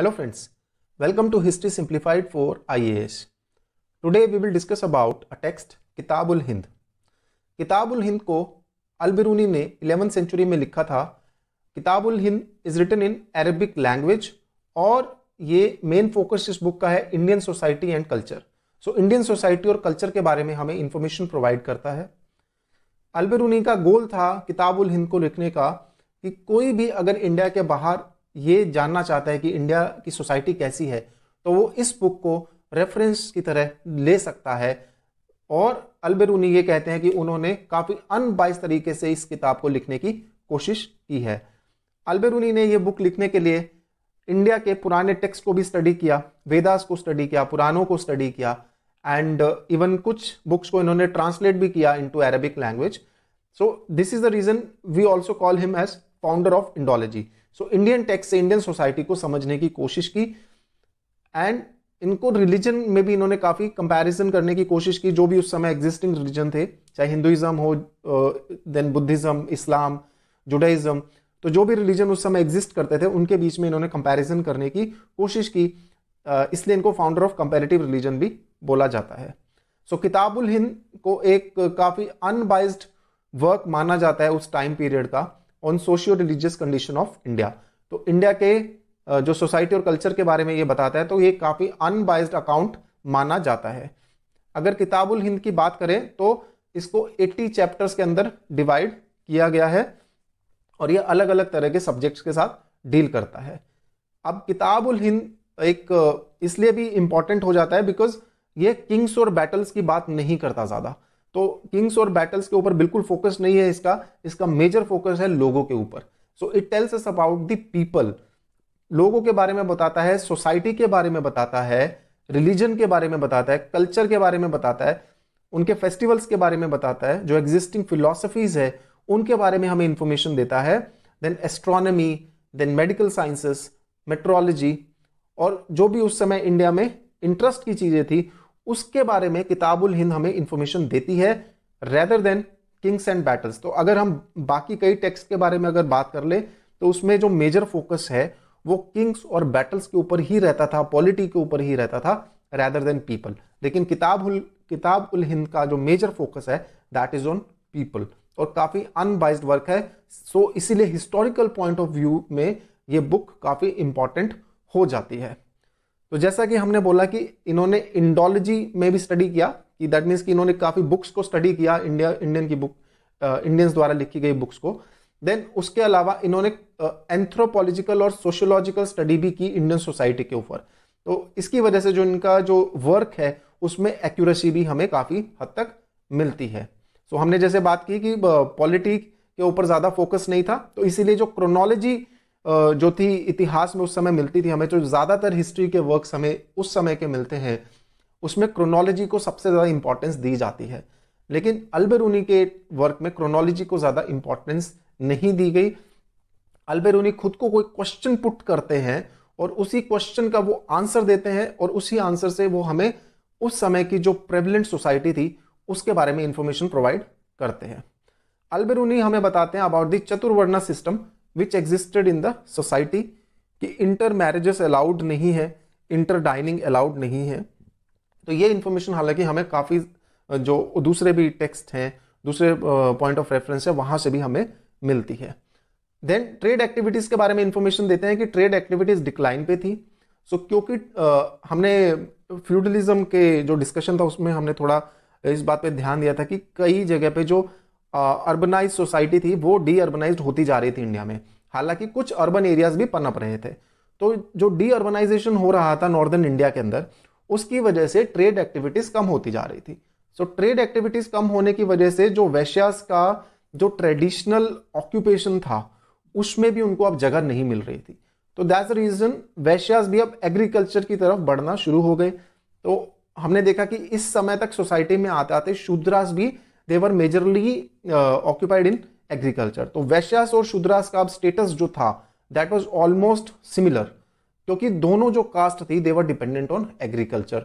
hello friends welcome to history simplified for IAS today we will discuss about a text Kitabul Hind Kitabul Hind को अलबिरूनी ने eleven century में लिखा था Kitabul Hind is written in Arabic language और ये main focus इस बुक का है Indian society and culture so Indian society और कल्चर के बारे में हमें इंफॉर्मेशन प्रोवाइड करता है अलबिरूनी का गोल था किताबुल हिंद को लिखने का कि कोई भी अगर इंडिया के बाहर ये जानना चाहता है कि इंडिया की सोसाइटी कैसी है तो वो इस बुक को रेफरेंस की तरह ले सकता है और अलबेरूनी ये कहते हैं कि उन्होंने काफ़ी अनबाइस तरीके से इस किताब को लिखने की कोशिश की है अलबेरूनी ने यह बुक लिखने के लिए इंडिया के पुराने टेक्स्ट को भी स्टडी किया वेदास को स्टडी किया पुरानों को स्टडी किया एंड इवन uh, कुछ बुक्स को इन्होंने ट्रांसलेट भी किया into Arabic language so this is the reason we also call him as founder of Indology so Indian texts से इंडियन सोसाइटी को समझने की कोशिश की एंड इनको रिलीजन में भी इन्होंने काफ़ी कंपैरिजन करने की कोशिश की जो भी उस समय एग्जिस्टिंग रिलीजन थे चाहे हिंदुइज्म हो देन बुद्धिज़्म इस्लाम जुडाइज़म तो जो भी रिलीजन उस समय एग्जिस्ट करते थे उनके बीच में इन्होंने कंपैरिजन करने की कोशिश की इसलिए इनको फाउंडर ऑफ कंपेरेटिव रिलीजन भी बोला जाता है सो so, किताबुल हिंद को एक काफ़ी अनबाइज्ड वर्क माना जाता है उस टाइम पीरियड का on socio religious condition of India तो इंडिया के जो सोसाइटी और कल्चर के बारे में ये बताता है तो ये काफ़ी अनबाइज्ड अकाउंट माना जाता है अगर किताबुल हिंद की बात करें तो इसको 80 चैप्टर्स के अंदर डिवाइड किया गया है और ये अलग अलग तरह के सब्जेक्ट्स के साथ डील करता है अब किताबुल हिंद एक इसलिए भी इम्पॉर्टेंट हो जाता है बिकॉज ये किंग्स और बैटल्स की बात नहीं करता ज़्यादा तो किंग्स और बैटल्स के ऊपर बिल्कुल फोकस नहीं है इसका इसका मेजर फोकस है लोगों के ऊपर so it tells us about the people लोगों के बारे में बताता है सोसाइटी के बारे में बताता है रिलीजन के बारे में बताता है कल्चर के बारे में बताता है उनके फेस्टिवल्स के बारे में बताता है जो एग्जिस्टिंग फिलोसफीज है उनके बारे में हमें इंफॉर्मेशन देता है then astronomy then medical sciences metrology और जो भी उस समय इंडिया में इंटरेस्ट की चीज़ें थी उसके बारे में किताबुल हिंद हमें इंफॉर्मेशन देती है rather than kings and battles तो अगर हम बाकी कई टेक्स्ट के बारे में अगर बात कर ले तो उसमें जो मेजर फोकस है वो किंग्स और बैटल्स के ऊपर ही रहता था पॉलिटी के ऊपर ही रहता था रैदर देन पीपल लेकिन किताब उल किताब उल हिंद का जो मेजर फोकस है दैट इज ऑन पीपल और काफ़ी अनबाइज वर्क है सो so, इसीलिए हिस्टोरिकल पॉइंट ऑफ व्यू में ये बुक काफ़ी इंपॉर्टेंट हो जाती है तो जैसा कि हमने बोला कि इन्होंने इंडोलॉजी में भी स्टडी किया कि दैट मीन्स कि इन्होंने काफ़ी बुक्स को स्टडी किया इंडिया इंडियन की बुक इंडियंस uh, द्वारा लिखी गई बुक्स को देन उसके अलावा इन्होंने एंथ्रोपोलॉजिकल uh, और सोशोलॉजिकल स्टडी भी की इंडियन सोसाइटी के ऊपर तो इसकी वजह से जो इनका जो वर्क है उसमें एक्यूरेसी भी हमें काफ़ी हद तक मिलती है सो so, हमने जैसे बात की कि पॉलिटिक uh, के ऊपर ज़्यादा फोकस नहीं था तो इसीलिए जो क्रोनोलॉजी जो थी इतिहास में उस समय मिलती थी हमें जो ज़्यादातर हिस्ट्री के वर्क्स हमें उस समय के मिलते हैं उसमें क्रोनोलॉजी को सबसे ज़्यादा इंपॉर्टेंस दी जाती है लेकिन अलबेरूनी के वर्क में क्रोनोलॉजी को ज़्यादा इंपॉर्टेंस नहीं दी गई अलबेरूनी खुद को कोई क्वेश्चन पुट करते हैं और उसी क्वेश्चन का वो आंसर देते हैं और उसी आंसर से वो हमें उस समय की जो प्रेवलेंट सोसाइटी थी उसके बारे में इंफॉर्मेशन प्रोवाइड करते हैं अलबेरूनी हमें बताते हैं about the chaturvarna system which existed in the society कि इंटर मैरिजेस अलाउड नहीं है इंटर डाइनिंग अलाउड नहीं है तो ये इन्फॉर्मेशन हालांकि हमें काफ़ी जो दूसरे भी टेक्स्ट हैं दूसरे पॉइंट ऑफ रेफरेंस है वहाँ से भी हमें मिलती है देन ट्रेड एक्टिविटीज़ के बारे में इन्फॉर्मेशन देते हैं कि ट्रेड एक्टिविटीज़ डिक्लाइन पे थी सो so, क्योंकि आ, हमने फ्यूडलिज्म के जो डिस्कशन था उसमें हमने थोड़ा इस बात पे ध्यान दिया था कि कई जगह पे जो अर्बनाइज सोसाइटी थी वो डी अर्बनाइज होती जा रही थी इंडिया में हालांकि कुछ अर्बन एरियाज भी पनप रहे थे तो जो डी अर्बनाइजेशन हो रहा था नॉर्दर्न इंडिया के अंदर उसकी वजह से ट्रेड एक्टिविटीज़ कम होती जा रही थी सो ट्रेड एक्टिविटीज़ कम होने की वजह से जो वैश्यास का जो ट्रेडिशनल ऑक्यूपेशन था उसमें भी उनको अब जगह नहीं मिल रही थी तो दैट्स रीज़न वैश्यास भी अब एग्रीकल्चर की तरफ बढ़ना शुरू हो गए तो हमने देखा कि इस समय तक सोसाइटी में आते आते शूद्रास भी they were majorly occupied in agriculture तो वैश्यास और शुद्रास का अब स्टेटस जो था दैट वॉज ऑलमोस्ट सिमिलर क्योंकि दोनों जो कास्ट थी वर डिपेंडेंट ऑन एग्रीकल्चर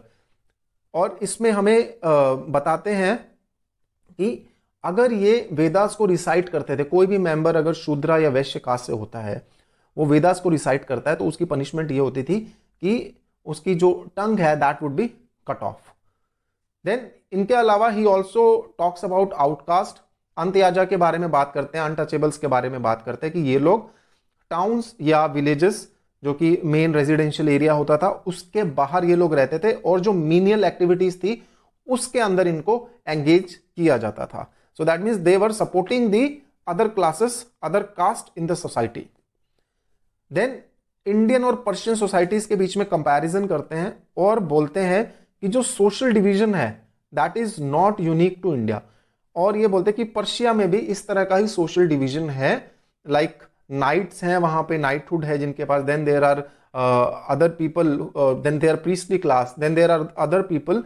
और इसमें हमें uh, बताते हैं कि अगर ये वेदास को रिसाइट करते थे कोई भी मेंबर अगर शूद्रा या वैश्य कास्ट से होता है वो वेदास को रिसाइट करता है तो उसकी पनिशमेंट ये होती थी कि उसकी जो टंग है that would be cut off then इनके अलावा he also talks about outcast antyaja के बारे में बात करते हैं अनटचेबल्स के बारे में बात करते हैं कि ये लोग टाउन्स या विलेजेस जो कि मेन रेजिडेंशियल एरिया होता था उसके बाहर ये लोग रहते थे और जो मीनियल एक्टिविटीज थी उसके अंदर इनको एंगेज किया जाता था so that means they were supporting the other classes other caste in the society then Indian और पर्शियन सोसाइटीज के बीच में कंपैरिजन करते हैं और बोलते हैं कि जो सोशल डिवीजन है that is not unique to India और ये बोलते हैं कि पर्शिया में भी इस तरह का ही सोशल डिवीजन है लाइक नाइट्स हैं वहाँ पे नाइटहुड है जिनके पास then there are other people then there priestly class then there are other people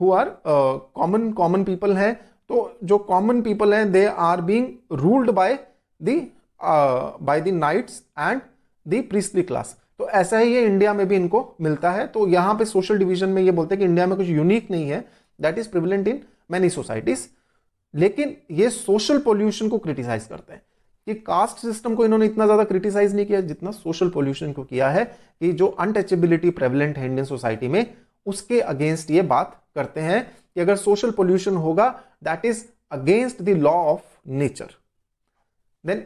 who are common common people हैं तो जो कॉमन पीपल हैं they are being ruled by the by the knights and the priestly class तो ऐसा ही ये India में भी इनको मिलता है तो यहाँ पे सोशल डिवीजन में ये बोलते हैं कि इंडिया में कुछ यूनिक नहीं है that is prevalent in many societies लेकिन ये सोशल पोल्यूशन को क्रिटिसाइज करते हैं कि कास्ट सिस्टम को इन्होंने इतना ज्यादा क्रिटिसाइज नहीं किया जितना सोशल पोल्यूशन को किया है कि जो अनटचेबिलिटी प्रेवलेंट है इंडियन सोसाइटी में उसके अगेंस्ट ये बात करते हैं कि अगर सोशल पोल्यूशन होगा that is against the law of nature then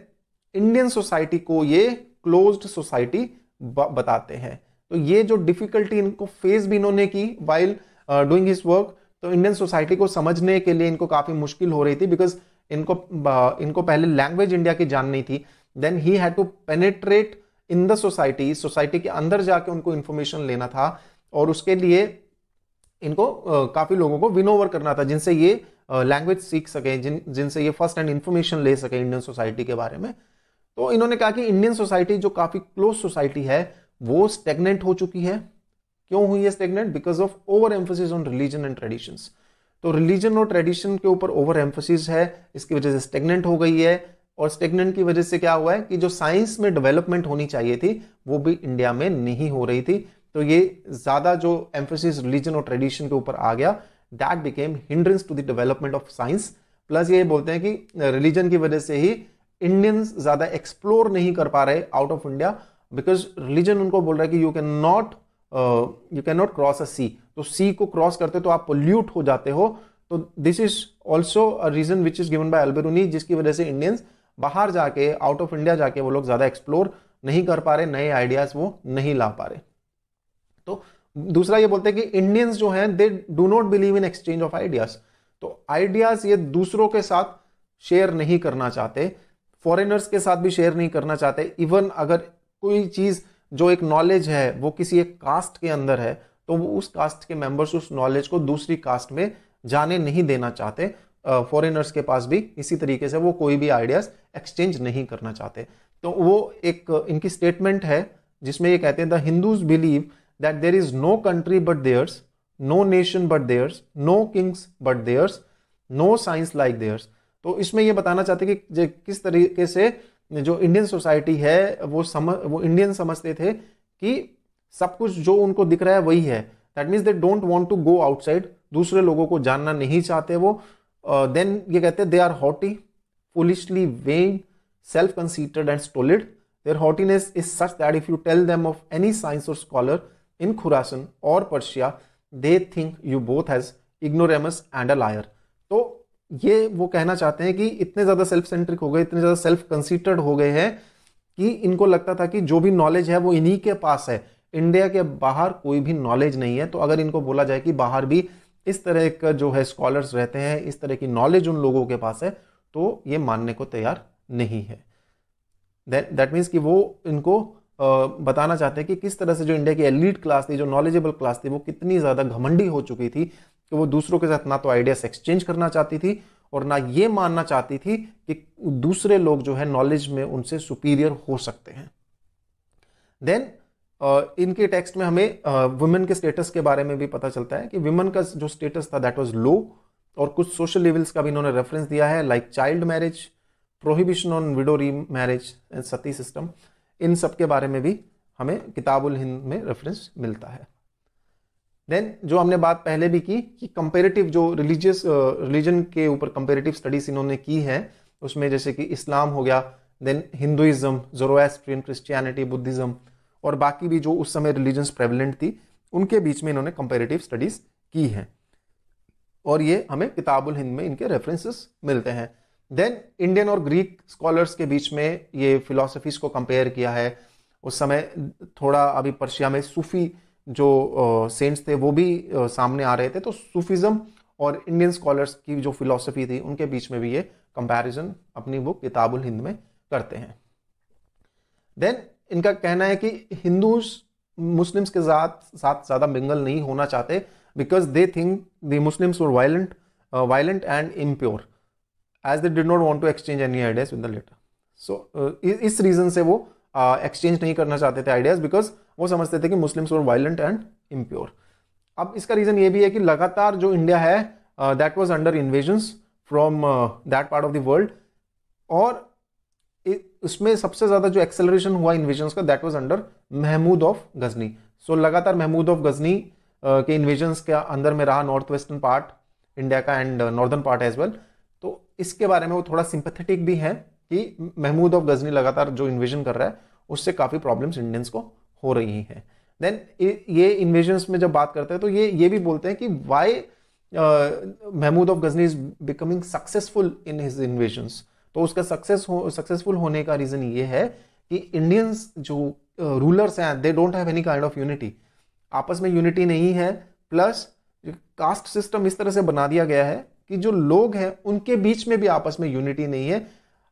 Indian society को ये क्लोज्ड सोसाइटी बताते हैं तो ये जो डिफिकल्टी इनको फेस भी इन्होंने की वाइल डूइंग हिस वर्क तो इंडियन सोसाइटी को समझने के लिए इनको काफ़ी मुश्किल हो रही थी बिकॉज इनको इनको पहले लैंग्वेज इंडिया की जाननी थी then he had to penetrate in the society society के अंदर जाके उनको इन्फॉर्मेशन लेना था और उसके लिए इनको काफ़ी लोगों को विन ओवर करना था जिनसे ये लैंग्वेज सीख सकें जिन जिनसे ये फर्स्ट हैंड इन्फॉर्मेशन ले सकें इंडियन सोसाइटी के बारे में तो इन्होंने कहा कि इंडियन सोसाइटी जो काफ़ी क्लोज सोसाइटी है वो स्टेगनेंट हो चुकी है क्यों हुई है stagnant because of over emphasis on religion and traditions तो रिलीजन और ट्रेडिशन के ऊपर ओवर एम्फोसिस है इसकी वजह से स्टेगनेंट हो गई है और स्टेगनेंट की वजह से क्या हुआ है कि जो साइंस में डेवलपमेंट होनी चाहिए थी वो भी इंडिया में नहीं हो रही थी तो ये ज़्यादा जो एम्फोसिस रिलीजन और ट्रेडिशन के ऊपर आ गया that became hindrance to the development of science plus ये बोलते हैं कि रिलीजन की वजह से ही इंडियंस ज़्यादा एक्सप्लोर नहीं कर पा रहे out of India because religion उनको बोल रहा है कि you can not you can not cross a sea तो सी को क्रॉस करते तो आप पोल्यूट हो जाते हो तो this is also a reason which is given by Alberuni जिसकी वजह से इंडियंस बाहर जाके आउट ऑफ इंडिया जाके वो लोग ज़्यादा एक्सप्लोर नहीं कर पा रहे नए आइडियाज़ वो नहीं ला पा रहे तो दूसरा ये बोलते हैं कि इंडियंस जो हैं they do not believe in exchange of ideas तो आइडियाज़ ये दूसरों के साथ शेयर नहीं करना चाहते फॉरेनर्स के साथ भी शेयर नहीं करना चाहते इवन अगर कोई चीज़ जो एक नॉलेज है वो किसी एक कास्ट के अंदर है तो वो उस कास्ट के मेंबर्स उस नॉलेज को दूसरी कास्ट में जाने नहीं देना चाहते फॉरेनर्स के पास भी इसी तरीके से वो कोई भी आइडियाज़ एक्सचेंज नहीं करना चाहते तो वो एक इनकी स्टेटमेंट है जिसमें ये कहते हैं the Hindus believe that there is no country but there's no nation but there's no kings but there's no science like there's तो इसमें ये बताना चाहते हैं कि किस तरीके से जो इंडियन सोसाइटी है वो समझ वो इंडियन समझते थे कि सब कुछ जो उनको दिख रहा है वही है that means they don't want to go outside दूसरे लोगों को जानना नहीं चाहते वो देन uh, ये कहते हैं they are haughty foolishly vain self conceited and stolid their haughtiness is such that if you tell them of any science और स्कॉलर इन खुरासन और Persia they think you both has ignoramus and a liar ये वो कहना चाहते हैं कि इतने ज़्यादा सेल्फ सेंट्रिक हो गए इतने ज़्यादा सेल्फ कंसिडर्ड हो गए हैं कि इनको लगता था कि जो भी नॉलेज है वो इन्हीं के पास है इंडिया के बाहर कोई भी नॉलेज नहीं है तो अगर इनको बोला जाए कि बाहर भी इस तरह का जो है स्कॉलर्स रहते हैं इस तरह की नॉलेज उन लोगों के पास है तो ये मानने को तैयार नहीं है दैट मीन्स कि वो इनको बताना चाहते हैं कि किस तरह से जो इंडिया की एलिट क्लास थी जो नॉलेजेबल क्लास थी वो कितनी ज़्यादा घमंडी हो चुकी थी कि तो वो दूसरों के साथ ना तो आइडियाज़ एक्सचेंज करना चाहती थी और ना ये मानना चाहती थी कि दूसरे लोग जो है नॉलेज में उनसे सुपीरियर हो सकते हैं देन इनके टेक्स्ट में हमें वुमेन के स्टेटस के बारे में भी पता चलता है कि वुमेन का जो स्टेटस था दैट वाज लो और कुछ सोशल लेवल्स का भी इन्होंने रेफरेंस दिया है like child marriage prohibition on widow remarriage and sati system इन सब के बारे में भी हमें किताबुल हिंद में रेफरेंस मिलता है देन जो हमने बात पहले भी की कि कंपेरेटिव जो रिलीजियस रिलीजन के ऊपर कंपेरेटिव स्टडीज इन्होंने की है उसमें जैसे कि इस्लाम हो गया then Hinduism Zoroastrian Christianity Buddhism और बाकी भी जो उस समय रिलीजन्स प्रेवलेंट थी उनके बीच में इन्होंने कंपेरेटिव स्टडीज़ की हैं और ये हमें किताबुल हिंद में इनके रेफरेंसेस मिलते हैं देन इंडियन और ग्रीक स्कॉलर्स के बीच में ये फिलोसफीज को कंपेयर किया है उस समय थोड़ा अभी पर्शिया में सूफी जो सेंट्स थे वो भी सामने आ रहे थे तो सूफिज्म और इंडियन स्कॉलर्स की जो फिलॉसफी थी उनके बीच में भी ये कंपैरिजन अपनी बुक किताबुल हिंद में करते हैं देन इनका कहना है कि हिंदूज मुस्लिम्स के साथ साथ ज़्यादा मिंगल नहीं होना चाहते because they think the Muslims were violent violent and impure as they did not want to exchange any ideas with the latter so इस रीज़न से वो एक्सचेंज uh, नहीं करना चाहते थे आइडियाज़ बिकॉज वो समझते थे कि मुस्लिम्स और वायलेंट एंड इम्प्योर अब इसका रीज़न ये भी है कि लगातार जो इंडिया है that was under invasions from that part of the world और उसमें सबसे ज़्यादा जो एक्सेलरेशन हुआ इन्वेजन्स का that was under Mahmud of Ghazni so so, लगातार महमूद ऑफ गजनी uh, के इन्वेजन्स के अंदर में रहा नॉर्थ वेस्टर्न पार्ट इंडिया का and northern part as well तो इसके बारे में वो थोड़ा सिंपथेटिक भी है कि महमूद ऑफ गजनी लगातार जो इन्वेजन कर रहा है उससे काफ़ी प्रॉब्लम्स इंडियंस को हो रही हैं देन ये इन्वेजन्स में जब बात करते हैं तो ये ये भी बोलते हैं कि why Mahmud of Ghazni is becoming successful in his invasion तो उसका सक्सेस सक्सेसफुल होने का रीज़न ये है कि इंडियंस जो रूलर्स हैं they don't have any kind of unity आपस में यूनिटी नहीं है प्लस कास्ट सिस्टम इस तरह से बना दिया गया है कि जो लोग हैं उनके बीच में भी आपस में यूनिटी नहीं है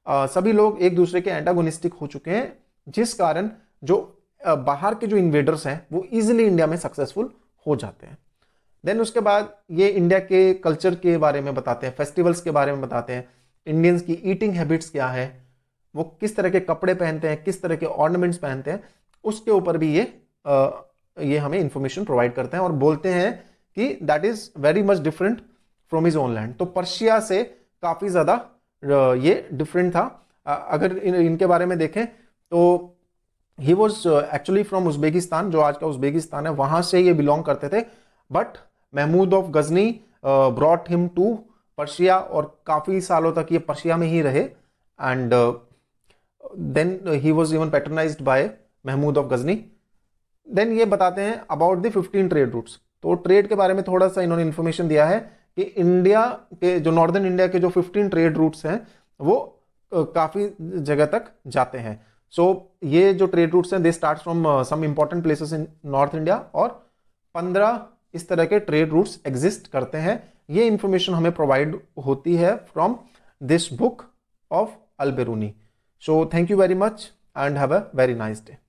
आ, सभी लोग एक दूसरे के एंटागोनिस्टिक हो चुके हैं जिस कारण जो बाहर के जो इन्वेडर्स हैं वो ईजिली इंडिया में सक्सेसफुल हो जाते हैं देन उसके बाद ये इंडिया के कल्चर के बारे में बताते हैं फेस्टिवल्स के बारे में बताते हैं इंडियंस की ईटिंग हैबिट्स क्या है वो किस तरह के कपड़े पहनते हैं किस तरह के ऑर्नामेंट्स पहनते हैं उसके ऊपर भी ये आ, ये हमें इन्फॉर्मेशन प्रोवाइड करते हैं और बोलते हैं कि that is very much different from is on land तो पर्शिया से काफ़ी ज़्यादा ये डिफरेंट था अगर इन, इनके बारे में देखें तो he was actually from Uzbekistan जो आज का उज्बेकिस्तान है वहां से ये बिलोंग करते थे but Mahmud of Ghazni brought him to Persia और काफ़ी सालों तक ये पर्शिया में ही रहे and then he was even patronize by Mahmud of Ghazni then ये बताते हैं about the fifteen trade routes तो ट्रेड के बारे में थोड़ा सा इन्होंने इन्फॉर्मेशन दिया है कि इंडिया के जो नॉर्दर्न इंडिया के जो फिफ्टीन ट्रेड रूट्स हैं वो uh, काफ़ी जगह तक जाते हैं सो ये जो ट्रेड रूट्स हैं they start from some important places in north India और पंद्रह इस तरह के ट्रेड रूट्स एग्जिस्ट करते हैं ये इन्फॉर्मेशन हमें प्रोवाइड होती है from this book of Alberuni so thank you very much and have a very nice day